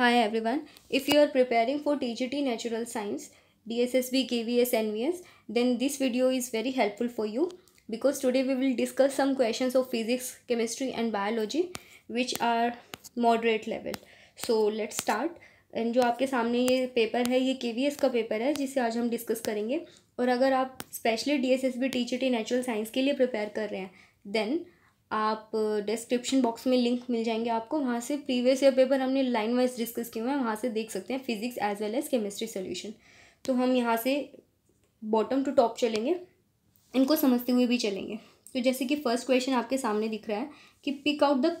Hi everyone if you are preparing for T G T natural science D S S S B K V DSSSB V S then this video is very helpful for you because today we will discuss some question of physics chemistry and biology which are moderate level so let's start and जो आपके सामने ये paper है ये के V S का paper है जिसे आज हम डिस्कस करेंगे और अगर आप specially D S S B T T G natural science के लिए प्रिपेयर कर रहे हैं देन आप डिस्क्रिप्शन बॉक्स में लिंक मिल जाएंगे आपको वहाँ से प्रीवियस ईयर पेपर हमने लाइन वाइज डिस्कस किए हुए हैं वहाँ से देख सकते हैं physics as well as chemistry solution तो हम यहाँ से बॉटम टू टॉप चलेंगे इनको समझते हुए भी चलेंगे तो जैसे कि फर्स्ट क्वेश्चन आपके सामने दिख रहा है कि pick out the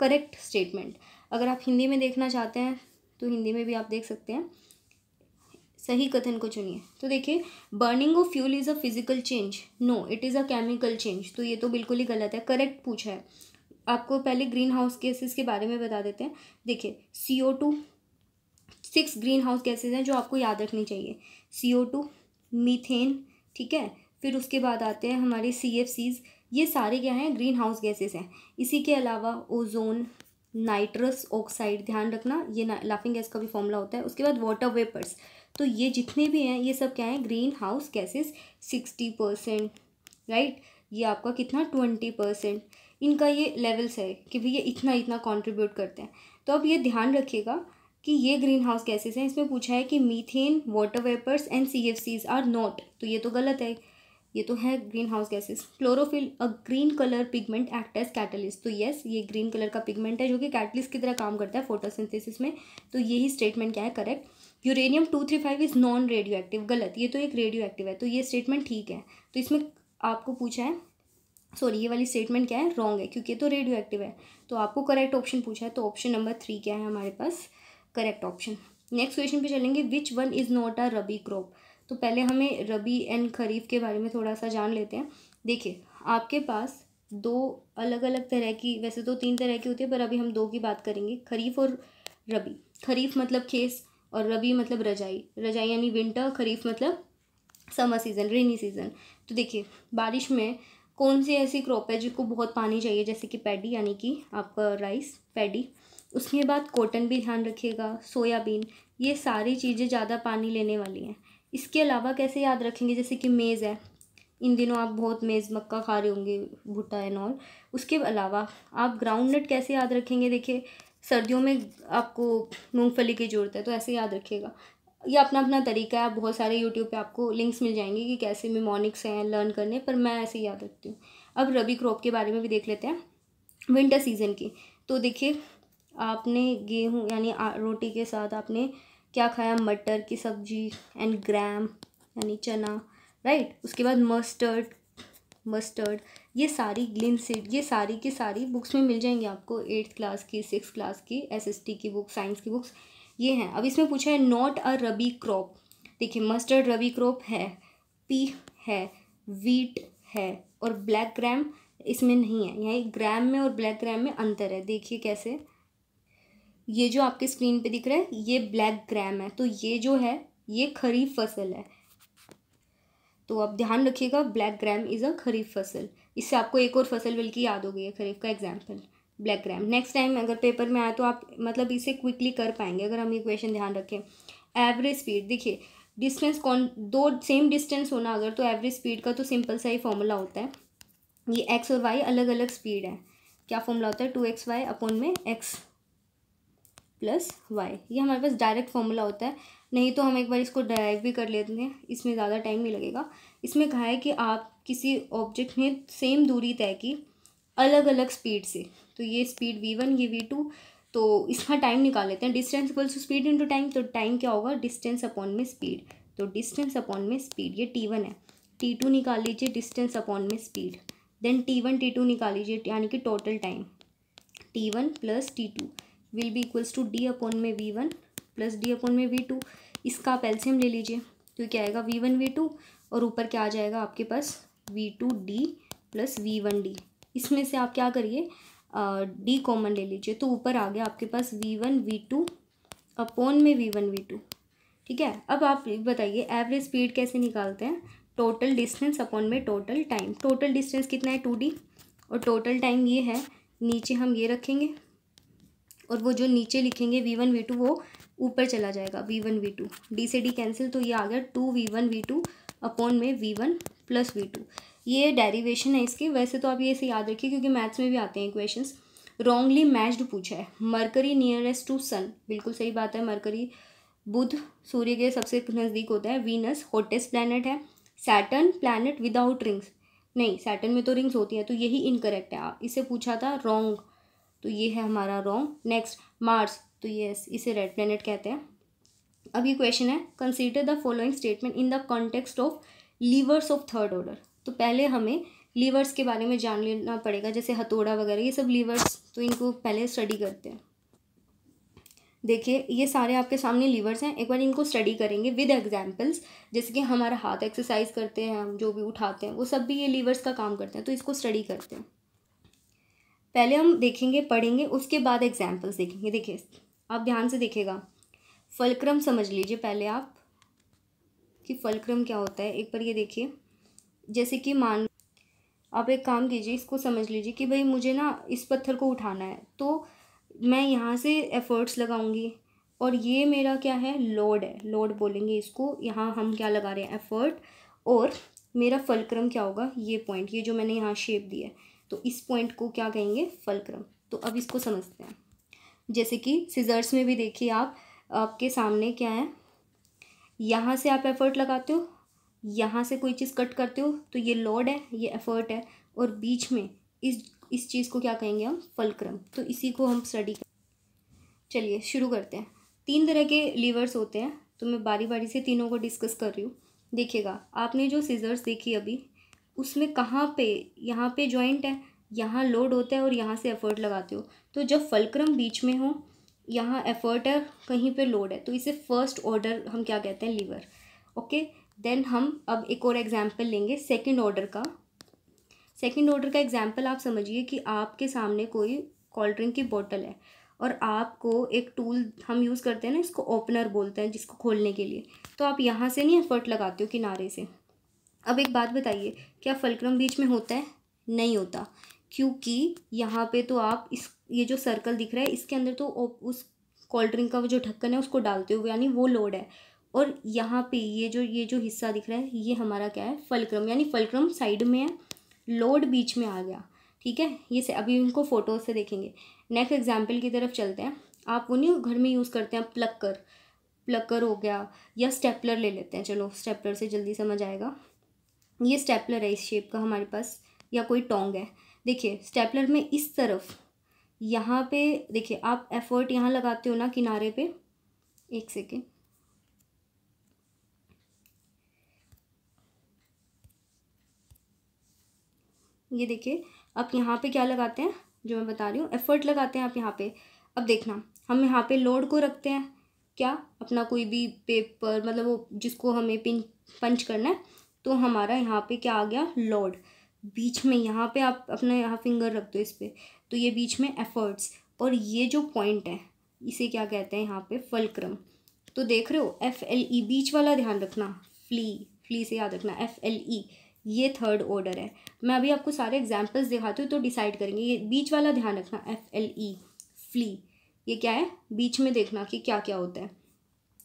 correct statement अगर आप हिंदी में देखना चाहते हैं तो हिंदी में भी आप देख सकते हैं सही कथन को चुनिए तो देखिए burning of fuel is a physical change no it is a chemical change तो ये तो बिल्कुल ही गलत है करेक्ट पूछा है आपको पहले ग्रीन हाउस गैसेज के बारे में बता देते हैं देखिए C O two six green house gases हैं जो आपको याद रखनी चाहिए सी ओ टू मीथेन ठीक है फिर उसके बाद आते हैं हमारे सी एफ सीज़ ये सारे क्या हैं ग्रीन हाउस गैसेस हैं इसी के अलावा ओजोन नाइट्रस ऑक्साइड ध्यान रखना ये लाफिंग गैस का भी फॉर्मूला होता है उसके बाद वाटर वेपर्स तो ये जितने भी हैं ये सब क्या है green house gases sixty percent right ये आपका कितना ट्वेंटी परसेंट इनका ये लेवल्स है कि भैया ये इतना इतना कंट्रीब्यूट करते हैं तो अब ये ध्यान रखिएगा कि ये ग्रीन हाउस गैसेस हैं इसमें पूछा है कि methane water vapours and C F Cs are not तो ये तो गलत है ये तो है green house gases chlorophyll a green colour pigment act as catalyst तो येस ये ग्रीन कलर का पिगमेंट है जो कि कैटलिस्ट की तरह काम करता है फोटोसिंथेसिस में तो यही स्टेटमेंट क्या है correct uranium two three five is non radioactive गलत ये तो एक रेडियो एक्टिव है तो ये स्टेटमेंट ठीक है तो इसमें आपको पूछा है सॉरी ये वाली स्टेटमेंट क्या है रॉन्ग है क्योंकि ये तो रेडियो एक्टिव है तो आपको करेक्ट ऑप्शन पूछा है तो ऑप्शन नंबर थ्री क्या है हमारे पास करेक्ट ऑप्शन नेक्स्ट क्वेश्चन पे चलेंगे which one is not a rabi crop तो पहले हमें रबी एंड खरीफ के बारे में थोड़ा सा जान लेते हैं देखिए आपके पास दो अलग अलग तरह की वैसे तो तीन तरह की होती है पर अभी हम दो की बात करेंगे खरीफ और रबी खरीफ मतलब खेस और रबी मतलब रजाई रजाई यानी विंटर खरीफ मतलब समर सीज़न रेनी सीज़न तो देखिए बारिश में कौन सी ऐसी क्रॉप है जिसको बहुत पानी चाहिए जैसे कि पैडी यानी कि आपका राइस पैडी उसके बाद कॉटन भी ध्यान रखिएगा सोयाबीन ये सारी चीज़ें ज़्यादा पानी लेने वाली हैं इसके अलावा कैसे याद रखेंगे जैसे कि मेज़ है इन दिनों आप बहुत मेज़ मक्का खा रहे होंगे भुट्टा एंड ऑल उसके अलावा आप ग्राउंड नट कैसे याद रखेंगे देखिए सर्दियों में आपको मूँगफली की ज़रूरत है तो ऐसे याद रखिएगा ये अपना अपना तरीका है बहुत सारे यूट्यूब पे आपको लिंक्स मिल जाएंगे कि कैसे मेमोनिक्स हैं लर्न करने पर मैं ऐसे याद रखती हूँ अब रबी क्रॉप के बारे में भी देख लेते हैं विंटर सीजन की तो देखिए आपने गेहूँ यानी रोटी के साथ आपने क्या खाया मटर की सब्जी एंड ग्राम यानी चना राइट उसके बाद मस्टर्ड मस्टर्ड ये सारी ग्लिन सीट ये सारी की सारी बुक्स में मिल जाएंगी आपको एट्थ क्लास की सिक्स क्लास की टी की बुक साइंस की बुक्स ये हैं अब इसमें पूछा है नॉट अ रबी क्रॉप देखिए मस्टर्ड रबी क्रॉप है पी है वीट है और ब्लैक ग्राम इसमें नहीं है यहाँ ग्राम में और ब्लैक ग्राम में अंतर है देखिए कैसे ये जो आपके स्क्रीन पे दिख रहा है ये ब्लैक ग्राम है तो ये जो है ये खरीफ फसल है तो आप ध्यान रखिएगा ब्लैक ग्राम इज़ अ खरीफ फसल इससे आपको एक और फसल बल्कि याद हो गई है खरीफ का example black gram next time अगर पेपर में आए तो आप मतलब इसे क्विकली कर पाएंगे अगर हम ये क्वेश्चन ध्यान रखें एवरेज स्पीड देखिए डिस्टेंस कौन दो सेम डिस्टेंस होना अगर तो एवरेज स्पीड का तो सिंपल सा ही फॉर्मूला होता है ये एक्स और वाई अलग अलग स्पीड है क्या फॉर्मूला होता है टू एक्स वाई अपॉन में एक्स प्लस वाई ये हमारे पास डायरेक्ट फॉर्मूला होता है नहीं तो हम एक बार इसको ड्राइव भी कर लेते हैं इसमें ज़्यादा टाइम नहीं लगेगा इसमें कहा है कि आप किसी ऑब्जेक्ट में सेम दूरी तय की अलग अलग स्पीड से तो ये स्पीड वी वन ये वी टू तो इसका टाइम निकाल लेते हैं distance equals to speed into time तो टाइम क्या होगा डिस्टेंस अपॉन में स्पीड तो डिस्टेंस अपॉन में स्पीड ये टी वन है टी टू निकाल लीजिए डिस्टेंस अपॉन में speed then T one T two निकाल लीजिए यानी कि total time T one plus T two will be equals to D upon में V one plus D upon में वी टू इसका आप एल्सियम ले लीजिए तो क्या आएगा वी वन वी टू और ऊपर क्या आ जाएगा आपके पास V two D plus V one D इसमें से आप क्या करिए डी कॉमन ले लीजिए तो ऊपर आ गया आपके पास V one V two upon में वी वन वी टू ठीक है अब आप बताइए एवरेज स्पीड कैसे निकालते हैं टोटल डिस्टेंस अपॉन में टोटल टाइम टोटल डिस्टेंस कितना है टू डी और टोटल टाइम ये है नीचे हम ये रखेंगे और वो जो नीचे लिखेंगे वी वन वी टू वो ऊपर चला जाएगा V one V two D से डी कैंसिल तो ये आ गया two V one V two upon में V one plus V two ये डेरिवेशन है इसके वैसे तो आप ये इसे याद रखिए क्योंकि मैथ्स में भी आते हैं क्वेश्चन रॉन्गली मैच्ड पूछा है मरकरी नियरेस्ट टू सन बिल्कुल सही बात है मरकरी बुध सूर्य के सबसे नज़दीक होता है वीनस हॉटेस्ट प्लानट है सैटर्न प्लानट विदाउट रिंग्स नहीं सैटर्न में तो रिंग्स होती हैं तो यही इनकरेक्ट है इसे पूछा था रॉन्ग तो ये है हमारा रॉन्ग नेक्स्ट मार्स तो ये इसे रेड प्लेनेट कहते हैं अब ये क्वेश्चन है consider the following statement in the context of levers of third order तो पहले हमें लीवर्स के बारे में जान लेना पड़ेगा जैसे हथौड़ा वगैरह ये सब लीवर्स तो इनको पहले स्टडी करते हैं देखिए ये सारे आपके सामने लीवर्स हैं एक बार इनको स्टडी करेंगे विद एग्जाम्पल्स जैसे कि हमारा हाथ एक्सरसाइज करते हैं हम जो भी उठाते हैं वो सब भी ये लीवर्स का काम करते हैं तो इसको स्टडी करते हैं पहले हम देखेंगे पढ़ेंगे उसके बाद एग्जाम्पल्स देखेंगे देखिए आप ध्यान से देखेगा फलक्रम समझ लीजिए पहले आप कि फलक्रम क्या होता है एक बार ये देखिए जैसे कि मान आप एक काम कीजिए इसको समझ लीजिए कि भाई मुझे ना इस पत्थर को उठाना है तो मैं यहाँ से एफर्ट्स लगाऊंगी और ये मेरा क्या है लोड है लोड बोलेंगे इसको यहाँ हम क्या लगा रहे हैं एफर्ट और मेरा फलक्रम क्या होगा ये पॉइंट ये जो मैंने यहाँ शेप दिया है तो इस पॉइंट को क्या कहेंगे फलक्रम तो अब इसको समझते हैं जैसे कि सीज़र्स में भी देखिए आप आपके सामने क्या है यहाँ से आप एफर्ट लगाते हो यहाँ से कोई चीज़ कट करते हो तो ये लॉड है ये एफर्ट है और बीच में इस इस चीज़ को क्या कहेंगे हम फलक्रम तो इसी को हम स्टडी चलिए शुरू करते हैं तीन तरह के लीवर्स होते हैं तो मैं बारी बारी से तीनों को डिस्कस कर रही हूँ देखिएगा आपने जो सीजर्स देखी अभी उसमें कहाँ पे यहाँ पे जॉइंट है यहाँ लोड होता है और यहाँ से एफर्ट लगाते हो तो जब फलक्रम बीच में हो यहाँ एफर्ट है कहीं पे लोड है तो इसे फर्स्ट ऑर्डर हम क्या कहते हैं लीवर ओके देन हम अब एक और एग्जाम्पल लेंगे सेकेंड ऑर्डर का सेकेंड ऑर्डर का एग्जाम्पल आप समझिए कि आपके सामने कोई कोल्ड ड्रिंक की बॉटल है और आपको एक टूल हम यूज़ करते हैं ना इसको ओपनर बोलते हैं जिसको खोलने के लिए तो आप यहाँ से नहीं एफर्ट लगाते हो किनारे से अब एक बात बताइए क्या फलक्रम बीच में होता है नहीं होता क्योंकि यहाँ पे तो आप इस ये जो सर्कल दिख रहा है इसके अंदर तो उस कोल्ड ड्रिंक का वो जो ढक्कन है उसको डालते हुए यानी वो लोड है और यहाँ पे ये जो ये जो हिस्सा दिख रहा है ये हमारा क्या है फलक्रम यानी फलक्रम साइड में है लोड बीच में आ गया ठीक है ये से अभी उनको फ़ोटो से देखेंगे नेक्स्ट एग्जाम्पल की तरफ चलते हैं आप वो नहीं घर में यूज़ करते हैं कर प्लकर हो गया या स्टेपलर ले लेते हैं चलो स्टेपलर से जल्दी समझ आएगा ये स्टेपलर है इस शेप का हमारे पास या कोई टोंग है देखिए स्टेपलर में इस तरफ यहाँ पे देखिए आप एफर्ट यहाँ लगाते हो ना किनारे पे एक सेकेंड ये देखिए आप यहाँ पे क्या लगाते हैं जो मैं बता रही हूँ एफर्ट लगाते हैं आप यहाँ पे अब देखना हम यहाँ पे लोड को रखते हैं क्या अपना कोई भी पेपर मतलब वो जिसको हमें पिन पंच करना है तो हमारा यहाँ पे क्या आ गया लॉर्ड बीच में यहाँ पे आप अपना यहाँ फिंगर रख दो इस पर तो ये बीच में एफर्ट्स और ये जो पॉइंट है इसे क्या कहते हैं यहाँ पे फलक्रम तो देख रहे हो एफ एल ई बीच वाला ध्यान रखना फ्ली फ्ली से याद रखना एफ एल ई ये थर्ड ऑर्डर है मैं अभी आपको सारे एग्जाम्पल्स दिखाती हूँ तो डिसाइड करेंगे ये बीच वाला ध्यान रखना एफ एल ई फ्ली ये क्या है बीच में देखना कि क्या क्या होता है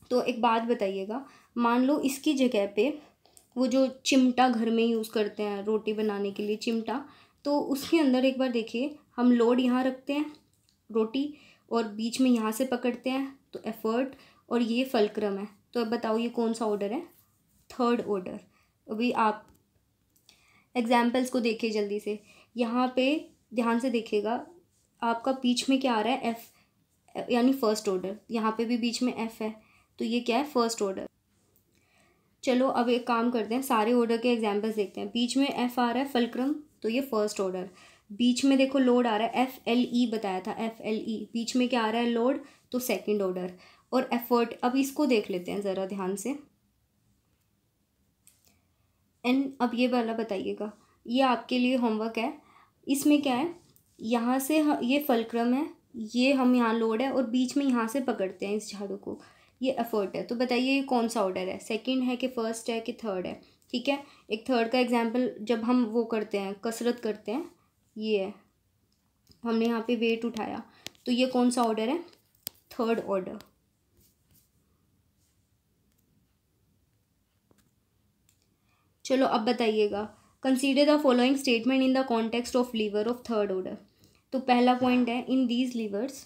तो एक बात बताइएगा मान लो इसकी जगह पे वो जो चिमटा घर में यूज़ करते हैं रोटी बनाने के लिए चिमटा तो उसके अंदर एक बार देखिए हम लोड यहाँ रखते हैं रोटी और बीच में यहाँ से पकड़ते हैं तो एफर्ट और ये फलक्रम है तो अब बताओ ये कौन सा ऑर्डर है थर्ड ऑर्डर अभी आप एग्जाम्पल्स को देखिए जल्दी से यहाँ पे ध्यान से देखिएगा आपका बीच में क्या आ रहा है एफ़ यानी फ़र्स्ट ऑर्डर यहाँ पे भी बीच में एफ़ है तो ये क्या है फर्स्ट ऑर्डर चलो अब एक काम करते हैं सारे ऑर्डर के एग्जाम्पल्स देखते हैं बीच में एफ़ आ रहा है फलक्रम तो ये फर्स्ट ऑर्डर बीच में देखो लोड आ रहा है एफ़ एल ई बताया था एफ़ एल ई बीच में क्या आ रहा है लोड तो सेकंड ऑर्डर और एफर्ट अब इसको देख लेते हैं ज़रा ध्यान से एंड अब ये वाला बताइएगा ये आपके लिए होमवर्क है इसमें क्या है यहाँ से ये फलक्रम है ये हम यहाँ लोड है और बीच में यहाँ से पकड़ते हैं इस झाड़ू को ये एफर्ट है तो बताइए ये कौन सा ऑर्डर है सेकंड है कि फर्स्ट है कि थर्ड है ठीक है एक थर्ड का एग्जाम्पल जब हम वो करते हैं कसरत करते हैं ये है हमने यहाँ पे वेट उठाया तो ये कौन सा ऑर्डर है थर्ड ऑर्डर चलो अब बताइएगा consider the following statement in the context of lever of third order तो पहला पॉइंट है in these levers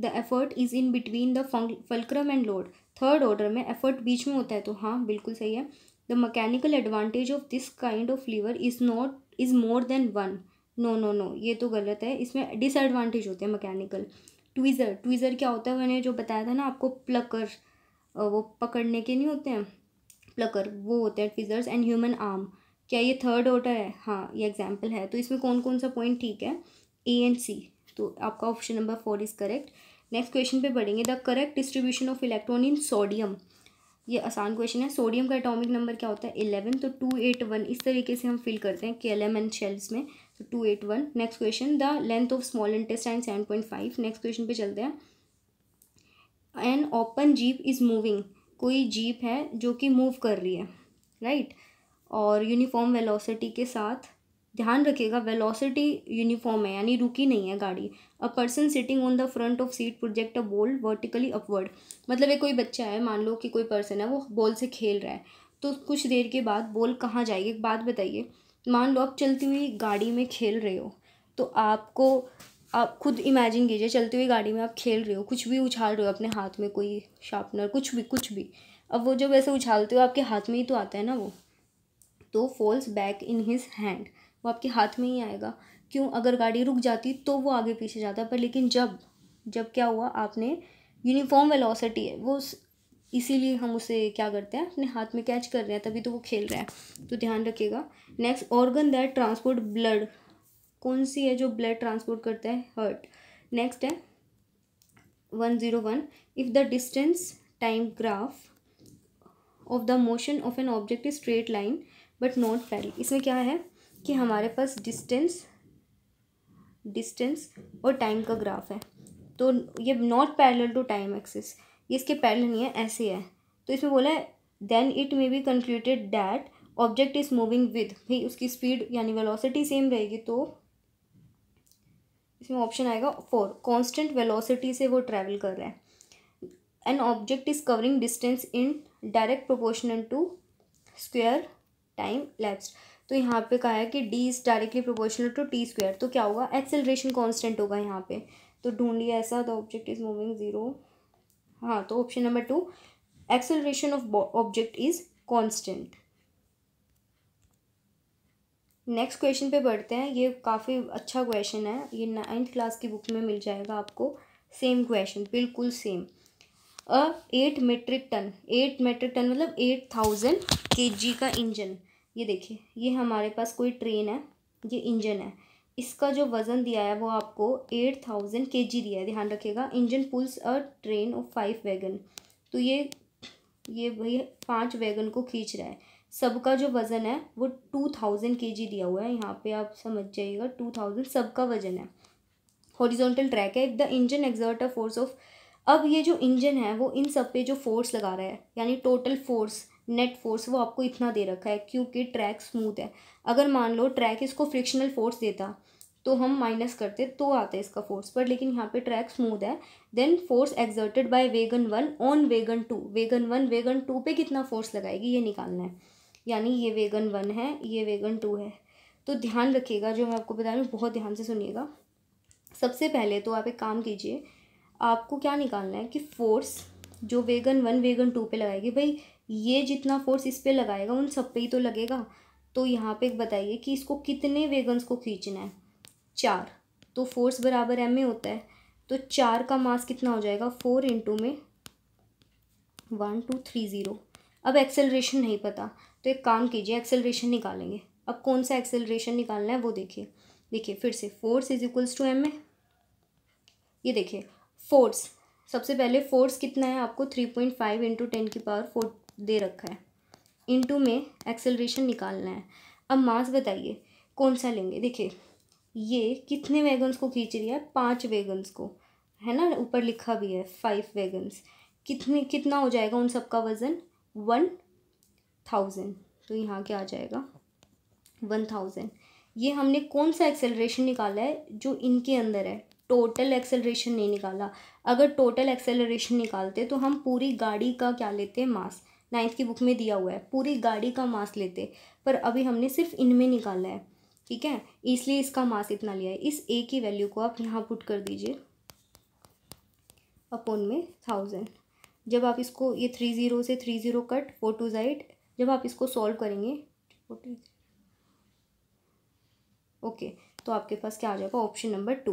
the effort is in between the fulcrum and load third order में एफर्ट बीच में होता है तो हाँ बिल्कुल सही है the mechanical advantage of this kind of lever is not is more than one no no no ये तो गलत है इसमें डिसएडवांटेज होते हैं मकैनिकल ट्वीज़र ट्वीज़र क्या होता है मैंने जो बताया था ना आपको प्लकर वो पकड़ने के नहीं होते हैं प्लकर वो होते हैं ट्वीज़र्स एंड ह्यूमन आर्म क्या ये थर्ड ऑर्डर है हाँ ये एग्जाम्पल है तो इसमें कौन कौन सा पॉइंट ठीक है ए एंड सी तो आपका option number four is correct next question पे बढ़ेंगे the correct distribution of electron in sodium ये आसान क्वेश्चन है सोडियम का एटॉमिक नंबर क्या होता है इलेवन तो टू एट वन इस तरीके से हम फिल करते हैं के एन शेल्स में तो two eight one next question the length of small intestine seven point five next question पे चलते हैं an open jeep is moving कोई जीप है जो कि मूव कर रही है राइट right? और यूनिफॉर्म वेलोसिटी के साथ ध्यान रखिएगा वेलोसिटी यूनिफॉर्म है यानी रुकी नहीं है गाड़ी a person sitting on the front of seat project a ball vertically upward मतलब एक कोई बच्चा है मान लो कि कोई पर्सन है वो बॉल से खेल रहा है तो कुछ देर के बाद बॉल कहाँ जाएगी एक बात बताइए मान लो आप चलती हुई गाड़ी में खेल रहे हो तो आपको आप खुद इमेजिन कीजिए चलती हुई गाड़ी में आप खेल रहे हो कुछ भी उछाल रहे हो अपने हाथ में कोई शार्पनर कुछ भी कुछ भी अब वो जब ऐसे उछालते हो आपके हाथ में ही तो आता है ना वो तो falls back in his hand वो आपके हाथ में ही आएगा क्यों अगर गाड़ी रुक जाती तो वो आगे पीछे जाता पर लेकिन जब जब क्या हुआ आपने यूनिफॉर्म वेलोसिटी है वो इसीलिए हम उसे क्या करते हैं अपने हाथ में कैच कर रहे हैं तभी तो वो खेल रहा है तो ध्यान रखिएगा next organ that transport blood कौन सी है जो ब्लड ट्रांसपोर्ट करता है हर्ट नेक्स्ट है one zero one if the distance time graph of the motion of an object is straight line but not parallel इसमें क्या है कि हमारे पास डिस्टेंस डिस्टेंस और टाइम का ग्राफ है तो ये not parallel to time axis ये इसके पैरेलल नहीं है ऐसे है तो इसमें बोला है then it may be concluded that object is moving with भाई उसकी स्पीड यानी वेलोसिटी सेम रहेगी तो इसमें ऑप्शन आएगा फोर कांस्टेंट वेलोसिटी से वो ट्रैवल कर रहा है an object is covering distance in direct proportional to square time lapse तो यहाँ पे कहा है कि D is directly proportional to T square तो क्या होगा एक्सेलरेशन कांस्टेंट होगा यहाँ पे तो ढूंढिए ऐसा the object is moving zero हाँ तो option number two acceleration of object is constant next question पे बढ़ते हैं ये काफ़ी अच्छा क्वेश्चन है ये नाइन्थ क्लास की बुक में मिल जाएगा आपको सेम क्वेश्चन बिल्कुल same a eight metric ton eight metric ton मतलब एट थाउजेंड के जी का इंजन ये देखिए ये हमारे पास कोई ट्रेन है ये इंजन है इसका जो वज़न दिया है वो आपको एट थाउजेंड के जी दिया है ध्यान रखिएगा engine pulls a train of five wagon तो ये ये भैया पाँच वैगन को खींच रहा है सबका जो वज़न है वो टू थाउजेंड के जी दिया हुआ है यहाँ पे आप समझ जाइएगा टू थाउजेंड सबका वज़न है हॉरिजॉन्टल ट्रैक है if the engine exert a force of अब ये जो इंजन है वो इन सब पे जो फोर्स लगा रहा है यानी टोटल फोर्स नेट फोर्स वो आपको इतना दे रखा है क्योंकि ट्रैक स्मूथ है अगर मान लो ट्रैक इसको फ्रिक्शनल फोर्स देता तो हम माइनस करते तो आता है इसका फोर्स पर लेकिन यहाँ पे ट्रैक स्मूथ है then force exerted by wagon one on wagon two wagon one wagon two पे कितना फोर्स लगाएगी ये निकालना है यानी ये वेगन वन है ये वेगन टू है तो ध्यान रखिएगा जो मैं आपको बता रही हूँ बहुत ध्यान से सुनिएगा सबसे पहले तो आप एक काम कीजिए आपको क्या निकालना है कि फोर्स जो वेगन वन वेगन टू पर लगाएगी भाई ये जितना फोर्स इस पर लगाएगा उन सब पे ही तो लगेगा तो यहाँ पे बताइए कि इसको कितने वेगन्स को खींचना है चार तो फोर्स बराबर एम ए होता है तो चार का मास कितना हो जाएगा फोर इंटू में वन टू थ्री ज़ीरो अब एक्सेलरेशन नहीं पता तो एक काम कीजिए एक्सेलरेशन निकालेंगे अब कौन सा एक्सेलरेशन निकालना है वो देखिए देखिए फिर से force is equals to M A ये देखिए फोर्स सबसे पहले फोर्स कितना है आपको three point five into ten की पावर फोर दे रखा है इनटू में एक्सेलरेशन निकालना है अब मास बताइए कौन सा लेंगे देखिए ये कितने वैगन्स को खींच रही है पाँच वैगन्स को है ना ऊपर लिखा भी है फाइव वैगन्स कितने कितना हो जाएगा उन सबका वज़न वन थाउजेंड तो यहाँ क्या आ जाएगा वन थाउजेंड ये हमने कौन सा एक्सेलरेशन निकाला है जो इनके अंदर है टोटल एक्सेलरेशन नहीं निकाला अगर टोटल एक्सेलरेशन निकालते तो हम पूरी गाड़ी का क्या लेते हैं मास नाइन्थ की बुक में दिया हुआ है पूरी गाड़ी का मास लेते पर अभी हमने सिर्फ इनमें निकाला है ठीक है इसलिए इसका मास इतना लिया है इस ए की वैल्यू को आप यहाँ पुट कर दीजिए अपोन में थाउजेंड जब आप इसको ये थ्री ज़ीरो से three zero cut four two जाइड जब आप इसको सॉल्व करेंगे ओके तो आपके पास क्या आ जाएगा ऑप्शन नंबर टू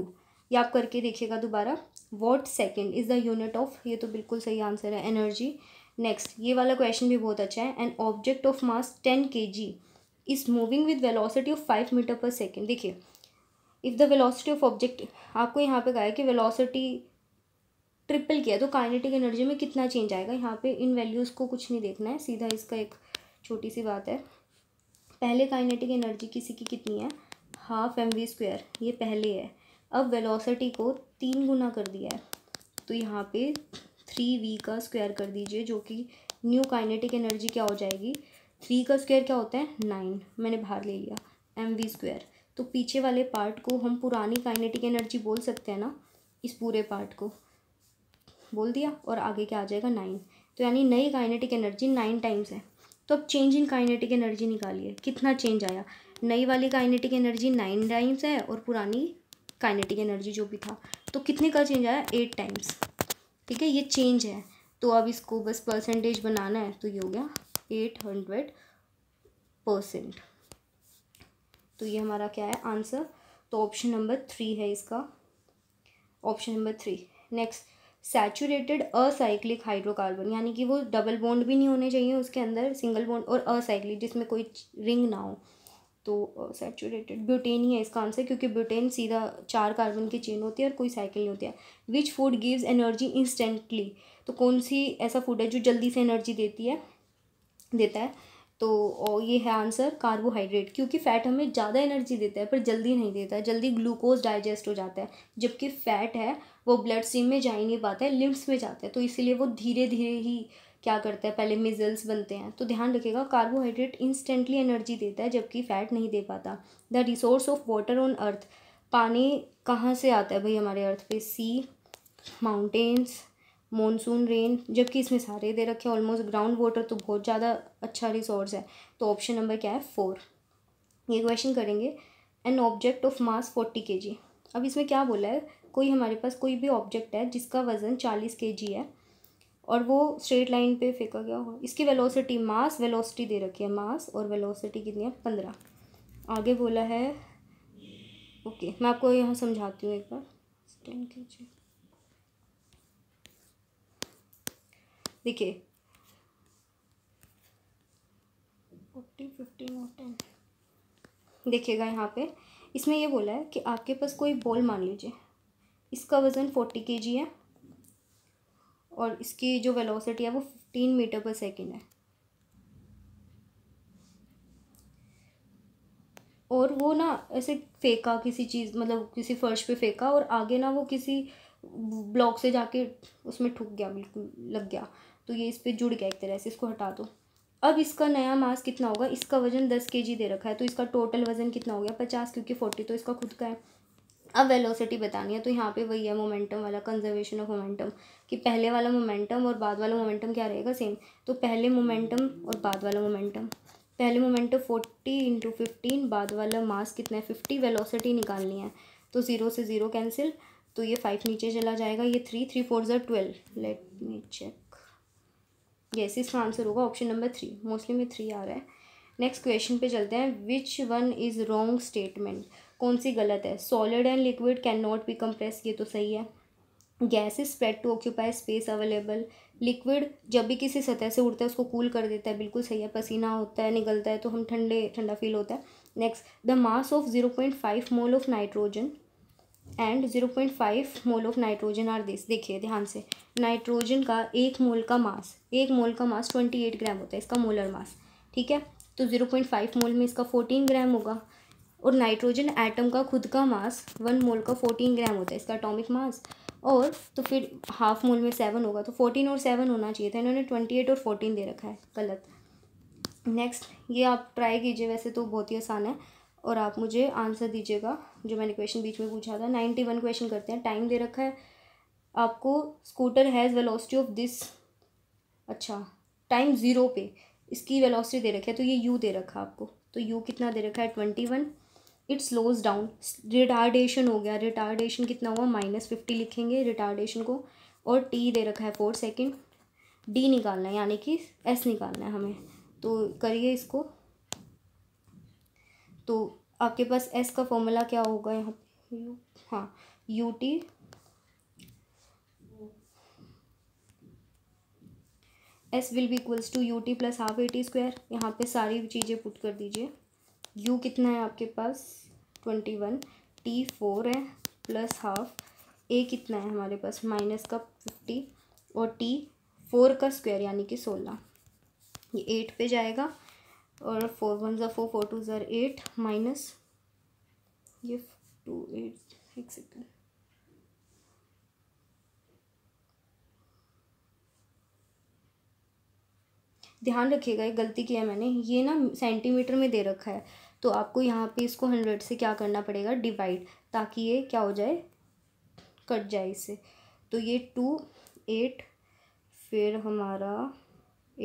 ये आप करके देखिएगा दोबारा watt second is the unit of ये तो बिल्कुल सही आंसर है एनर्जी नेक्स्ट ये वाला क्वेश्चन भी बहुत अच्छा है an object of mass ten K G is moving with velocity of five metre per second देखिए if the velocity of object आपको यहाँ पे कहा है कि वेलोसिटी ट्रिपल किया तो काइनेटिक एनर्जी में कितना चेंज आएगा यहाँ पे इन वैल्यूज़ को कुछ नहीं देखना है सीधा इसका एक छोटी सी बात है पहले काइनेटिक एनर्जी किसी की कितनी है हाफ एम वी स्क्वेयर ये पहले है अब वेलोसिटी को तीन गुना कर दिया है तो यहाँ पे थ्री वी का स्क्वायर कर दीजिए जो कि न्यू काइनेटिक एनर्जी क्या हो जाएगी थ्री का स्क्वायर क्या होता है नाइन मैंने बाहर ले लिया एम वी स्क्वायर तो पीछे वाले पार्ट को हम पुरानी काइनेटिक एनर्जी बोल सकते हैं ना इस पूरे पार्ट को बोल दिया और आगे क्या आ जाएगा नाइन तो यानी नई काइनेटिक एनर्जी नाइन टाइम्स है तो अब चेंज इन काइनेटिक एनर्जी निकालिए कितना चेंज आया नई वाली काइनेटिक एनर्जी नाइन टाइम्स है और पुरानी काइनेटिक एनर्जी जो भी था तो कितने का चेंज आया एट टाइम्स ठीक है ये चेंज है तो अब इसको बस परसेंटेज बनाना है तो ये हो गया एट हंड्रेड परसेंट तो ये हमारा क्या है आंसर तो ऑप्शन नंबर थ्री है इसका option number three next saturated acyclic hydrocarbon यानी कि वो डबल बॉन्ड भी नहीं होने चाहिए उसके अंदर सिंगल बॉन्ड और असाइक्लिक जिसमें कोई रिंग ना हो तो सेचूरेटेड ब्यूटेन ही है इसका आंसर क्योंकि ब्यूटेन सीधा चार कार्बन की चेन होती है और कोई साइकिल नहीं होती है which food gives energy instantly तो कौन सी ऐसा फूड है जो जल्दी से एनर्जी देती है देता है तो ये है आंसर कार्बोहाइड्रेट क्योंकि फ़ैट हमें ज़्यादा एनर्जी देता है पर जल्दी नहीं देता है जल्दी ग्लूकोज डाइजेस्ट हो जाता है जबकि फ़ैट है वो ब्लड स्ट्रीम में जा ही नहीं पाता है लिम्स में जाता है तो इसीलिए वो धीरे धीरे ही क्या करता है पहले मिजल्स बनते हैं तो ध्यान रखिएगा कार्बोहाइड्रेट इंस्टेंटली एनर्जी देता है जबकि फ़ैट नहीं दे पाता the resource of water on earth पानी कहाँ से आता है भाई हमारे अर्थ पे सी माउंटेन्स मानसून रेन जबकि इसमें सारे दे रखे ऑलमोस्ट ग्राउंड वाटर तो बहुत ज़्यादा अच्छा रिसोर्स है तो ऑप्शन नंबर क्या है फोर ये क्वेश्चन करेंगे an object of mass forty K G अब इसमें क्या बोला है कोई हमारे पास कोई भी ऑब्जेक्ट है जिसका वज़न चालीस के जी है और वो स्ट्रेट लाइन पे फेंका गया होगा इसकी वेलोसिटी मास वेलोसिटी दे रखी है मास और वेलोसिटी कितनी है पंद्रह आगे बोला है ओके मैं आपको यहाँ समझाती हूँ एक बार स्टैंड कीजिए देखिए देखिएगा यहाँ पे इसमें ये बोला है कि आपके पास कोई बॉल मान लीजिए इसका वज़न फोर्टी के जी है और इसकी जो वेलोसिटी है वो फिफ्टीन मीटर पर सेकेंड है और वो ना ऐसे फेंका किसी चीज़ मतलब किसी फर्श पे फेंका और आगे ना वो किसी ब्लॉक से जाके उसमें ठुक गया बिल्कुल लग गया तो ये इस पर जुड़ गया एक तरह से इसको हटा दो अब इसका नया मास कितना होगा इसका वजन दस के जी दे रखा है तो इसका टोटल वजन कितना हो गया पचास क्योंकि फोर्टी तो इसका खुद का है अब वेलोसिटी बतानी है तो यहाँ पे वही है मोमेंटम वाला कंजर्वेशन ऑफ मोमेंटम कि पहले वाला मोमेंटम और बाद वाला मोमेंटम क्या रहेगा सेम तो पहले मोमेंटम और बाद वाला मोमेंटम पहले मोमेंटम फोर्टी इंटू फिफ्टीन बाद वाला मास कितना है फिफ्टी वेलोसिटी निकालनी है तो ज़ीरो से ज़ीरो कैंसिल तो ये फाइव नीचे चला जाएगा ये थ्री थ्री फोर ज़र twelve let me check yes इसका आंसर होगा ऑप्शन नंबर थ्री मोस्टली में थ्री आ रहा है नेक्स्ट क्वेश्चन पे चलते हैं which one is wrong statement कौन सी गलत है solid and liquid can not be compress ये तो सही है gas is spread to occupy space available liquid जब भी किसी सतह से उड़ता है उसको कूल कर देता है बिल्कुल सही है पसीना होता है निकलता है तो हम ठंडे ठंडा फील होता है next the mass of zero point five mole of nitrogen and zero point five mole of nitrogen are this देखिए ध्यान से नाइट्रोजन का एक मोल का मास एक मोल का मास ट्वेंटी एट ग्राम होता है इसका मोलर मास ठीक है तो जीरो पॉइंट फाइव मोल में इसका फोर्टीन ग्राम होगा और नाइट्रोजन एटम का खुद का मास वन मोल का फोर्टीन ग्राम होता है इसका अटोमिक मास और तो फिर हाफ मोल में सेवन होगा तो फोर्टीन और सेवन होना चाहिए था इन्होंने ट्वेंटी एट और फोर्टीन दे रखा है गलत नेक्स्ट ये आप ट्राई कीजिए वैसे तो बहुत ही आसान है और आप मुझे आंसर दीजिएगा जो मैंने क्वेश्चन बीच में पूछा था नाइन्टी वन क्वेश्चन करते हैं टाइम दे रखा है आपको scooter has velocity of this अच्छा टाइम ज़ीरो पे इसकी वेलोसिटी दे रखी है तो ये यू दे रखा है आपको तो यू कितना दे रखा है twenty one it slows down retardation हो गया रिटार्डेशन कितना हुआ माइनस फिफ्टी लिखेंगे रिटार्डेशन को और टी दे रखा है फोर सेकेंड डी निकालना है यानी कि एस निकालना है हमें तो करिए इसको तो आपके पास एस का फॉर्मूला क्या होगा यहाँ यू हाँ u t s will be equals to u t plus half a t square यहाँ पे सारी चीज़ें पुट कर दीजिए यू कितना है आपके पास ट्वेंटी वन टी फोर है प्लस हाफ ए कितना है हमारे पास माइनस का फिफ्टी और टी फोर का स्क्वायर यानी कि सोलह ये एट पे जाएगा और फोर वन ज़ा फोर फोर टू ज़ार एट माइनस ये टू एट एक सेकेंड ध्यान रखिएगा ये गलती किया मैंने ये ना सेंटीमीटर में दे रखा है तो आपको यहाँ पे इसको हंड्रेड से क्या करना पड़ेगा डिवाइड ताकि ये क्या हो जाए कट जाए इससे तो ये टू एट फिर हमारा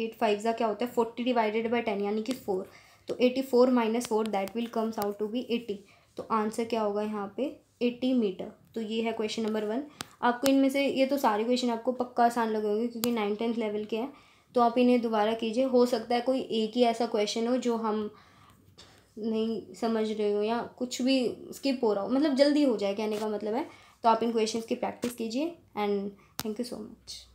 एट फाइव ज़ा क्या होता है फोर्टी डिवाइडेड बाई टेन यानी कि फोर तो eighty four minus four that will comes out to be eighty तो आंसर क्या होगा यहाँ पे एटी मीटर तो ये है क्वेश्चन नंबर वन आपको इनमें से ये तो सारे क्वेश्चन आपको पक्का आसान लगेंगे क्योंकि नाइन टेंथ लेवल के हैं तो आप इन्हें दोबारा कीजिए हो सकता है कोई एक ही ऐसा क्वेश्चन हो जो हम नहीं समझ रहे हो या कुछ भी स्किप हो रहा हो मतलब जल्दी हो जाए कहने का मतलब है तो आप इन क्वेश्चंस की प्रैक्टिस कीजिए and thank you so much